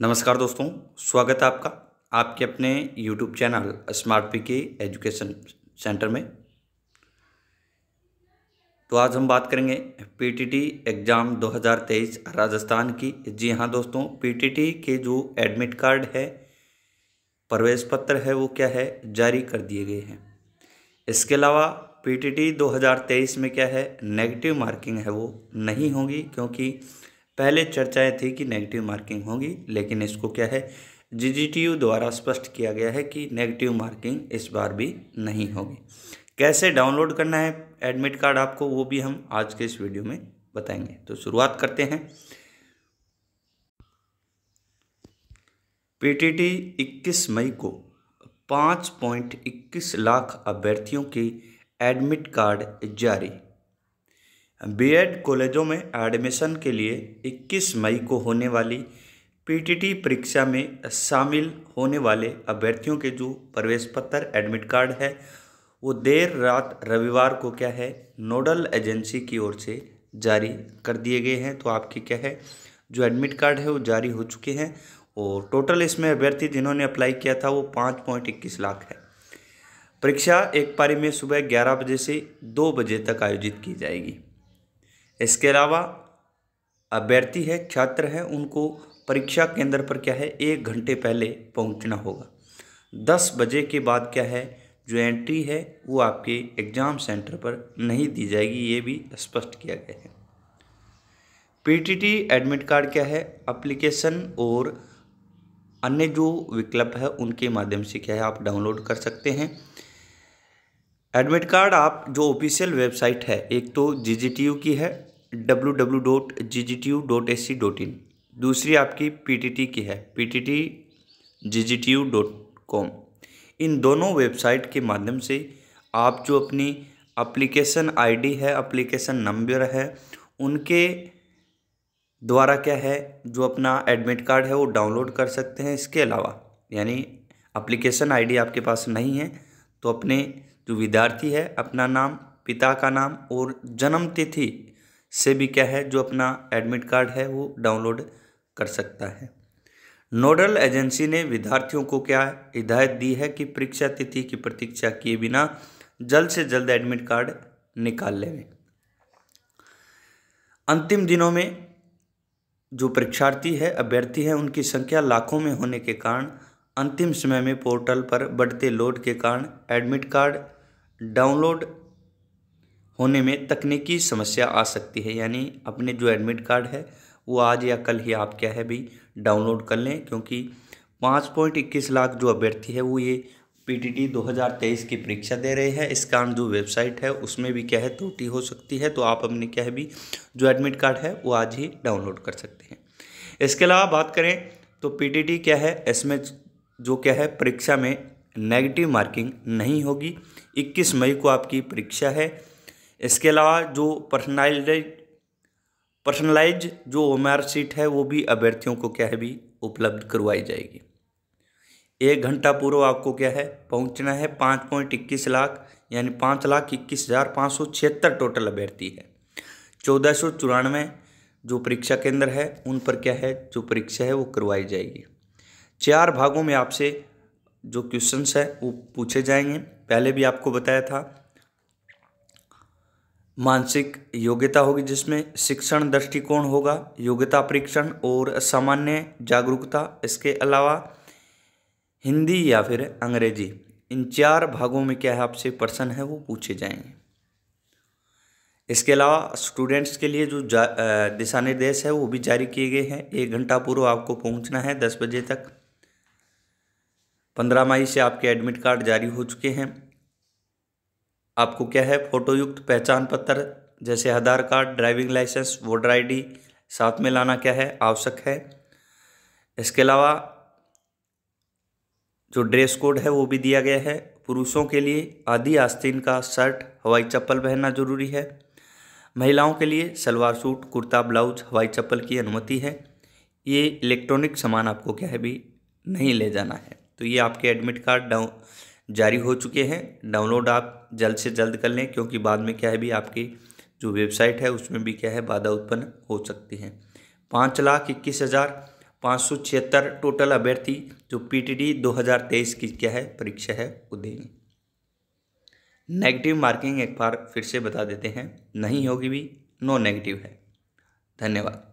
नमस्कार दोस्तों स्वागत है आपका आपके अपने YouTube channel smart P K education centre में तो आज हम बात करेंगे पीटीटी एग्ज़ाम 2023 राजस्थान की जी हाँ दोस्तों पीटीटी के जो एडमिट कार्ड है प्रवेश पत्र है वो क्या है जारी कर दिए गए हैं इसके अलावा पीटीटी 2023 में क्या है नेगेटिव मार्किंग है वो नहीं होगी क्योंकि पहले चर्चाएं थी कि नेगेटिव मार्किंग होगी लेकिन इसको क्या है जीजीटीयू द्वारा स्पष्ट किया गया है कि नेगेटिव मार्किंग इस बार भी नहीं होगी कैसे डाउनलोड करना है एडमिट कार्ड आपको वो भी हम आज के इस वीडियो में बताएंगे तो शुरुआत करते हैं पीटीटी 21 मई को 5.21 लाख अभ्यर्थियों की एडमिट कार्ड जारी बीएड कॉलेजों में एडमिशन के लिए 21 मई को होने वाली पीटीटी परीक्षा में शामिल होने वाले अभ्यर्थियों के जो प्रवेश पत्र एडमिट कार्ड है वो देर रात रविवार को क्या है नोडल एजेंसी की ओर से जारी कर दिए गए हैं तो आपके क्या है जो एडमिट कार्ड है वो जारी हो चुके हैं और टोटल इसमें अभ्यर्थी जिन्होंने अप्लाई किया था वो पाँच पॉइंट इक्कीस लाख है परीक्षा एक पारी में सुबह ग्यारह बजे से दो बजे तक आयोजित की जाएगी इसके अलावा अभ्यर्थी है छात्र हैं उनको परीक्षा केंद्र पर क्या है एक घंटे पहले पहुंचना होगा दस बजे के बाद क्या है जो एंट्री है वो आपके एग्ज़ाम सेंटर पर नहीं दी जाएगी ये भी स्पष्ट किया गया है पीटीटी एडमिट कार्ड क्या है अप्लीकेशन और अन्य जो विकल्प है उनके माध्यम से क्या है आप डाउनलोड कर सकते हैं एडमिट कार्ड आप जो ऑफिशियल वेबसाइट है एक तो जी की है W dot G G T U dot C dot in दूसरी आपकी पी टी टी की है P T T G G T U dot com इन दोनों वेबसाइट के माध्यम से आप जो अपनी अप्लीकेशन आईडी है अप्लीकेशन नंबर है उनके द्वारा क्या है जो अपना एडमिट कार्ड है वो डाउनलोड कर सकते हैं इसके अलावा यानी अप्लीकेशन आईडी आपके पास नहीं है तो अपने जो विद्यार्थी है अपना नाम पिता का नाम और जन्म तिथि से भी क्या है जो अपना एडमिट कार्ड है वो डाउनलोड कर सकता है नोडल एजेंसी ने विद्यार्थियों को क्या हिदायत दी है कि परीक्षा तिथि की प्रतीक्षा किए बिना जल्द से जल्द एडमिट कार्ड निकाल लें अंतिम दिनों में जो परीक्षार्थी है अभ्यर्थी हैं उनकी संख्या लाखों में होने के कारण अंतिम समय में पोर्टल पर बढ़ते लोड के कारण एडमिट कार्ड डाउनलोड होने में तकनीकी समस्या आ सकती है यानी अपने जो एडमिट कार्ड है वो आज या कल ही आप क्या है भी डाउनलोड कर लें क्योंकि पाँच पॉइंट इक्कीस लाख जो अभ्यर्थी है वो ये पीटीटी 2023 की परीक्षा दे रहे हैं इस कारण जो वेबसाइट है उसमें भी क्या है त्रुटि हो सकती है तो आप अपने क्या है भी जो एडमिट कार्ड है वो आज ही डाउनलोड कर सकते हैं इसके अलावा बात करें तो पीटीटी क्या है इसमें जो क्या है परीक्षा में नेगेटिव मार्किंग नहीं होगी इक्कीस मई को आपकी परीक्षा है इसके अलावा जो पर्सनलाइज पर्सनलाइज जो आर सीट है वो भी अभ्यर्थियों को क्या है भी उपलब्ध करवाई जाएगी एक घंटा पूर्व आपको क्या है पहुंचना है पाँच पॉइंट इक्कीस लाख यानी पाँच लाख इक्कीस हज़ार पाँच सौ छिहत्तर टोटल अभ्यर्थी है चौदह सौ चौरानवे जो परीक्षा केंद्र है उन पर क्या है जो परीक्षा है वो करवाई जाएगी चार भागों में आपसे जो क्वेश्चंस हैं वो पूछे जाएंगे पहले भी आपको बताया था मानसिक योग्यता होगी जिसमें शिक्षण दृष्टिकोण होगा योग्यता परीक्षण और सामान्य जागरूकता इसके अलावा हिंदी या फिर अंग्रेजी इन चार भागों में क्या है आपसे प्रश्न है वो पूछे जाएंगे इसके अलावा स्टूडेंट्स के लिए जो दिशा निर्देश है वो भी जारी किए गए हैं एक घंटा पूर्व आपको पहुंचना है दस बजे तक पंद्रह मई से आपके एडमिट कार्ड जारी हो चुके हैं आपको क्या है फ़ोटोयुक्त पहचान पत्र जैसे Aadhaar card driving licence voter ID साथ में लाना क्या है आवश्यक है इसके अलावा जो ड्रेस कोड है वो भी दिया गया है पुरुषों के लिए आदि आस्तीन का शर्ट हवाई चप्पल पहनना जरूरी है महिलाओं के लिए सलवार सूट कुर्ता ब्लाउज हवाई चप्पल की अनुमति है ये इलेक्ट्रॉनिक सामान आपको क्या है भी नहीं ले जाना है तो ये आपके एडमिट कार्ड डाउन जारी हो चुके हैं डाउनलोड आप जल्द से जल्द कर लें क्योंकि बाद में क्या है भी आपकी जो वेबसाइट है उसमें भी क्या है बाधा उत्पन्न हो सकती है पाँच लाख इक्कीस हज़ार पाँच सौ छिहत्तर टोटल अभ्यर्थी जो पीटीडी 2023 की क्या है परीक्षा है वो देंगे नेगेटिव मार्किंग एक बार फिर से बता देते हैं नहीं होगी भी नो नेगेटिव है धन्यवाद